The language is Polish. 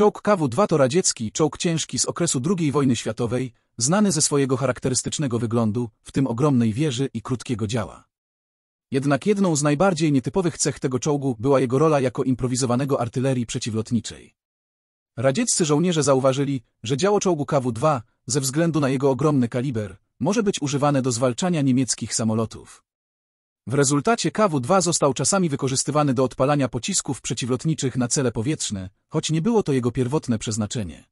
Czołg KW-2 to radziecki czołg ciężki z okresu II wojny światowej, znany ze swojego charakterystycznego wyglądu, w tym ogromnej wieży i krótkiego działa. Jednak jedną z najbardziej nietypowych cech tego czołgu była jego rola jako improwizowanego artylerii przeciwlotniczej. Radzieccy żołnierze zauważyli, że działo czołgu KW-2, ze względu na jego ogromny kaliber, może być używane do zwalczania niemieckich samolotów. W rezultacie KW-2 został czasami wykorzystywany do odpalania pocisków przeciwlotniczych na cele powietrzne, choć nie było to jego pierwotne przeznaczenie.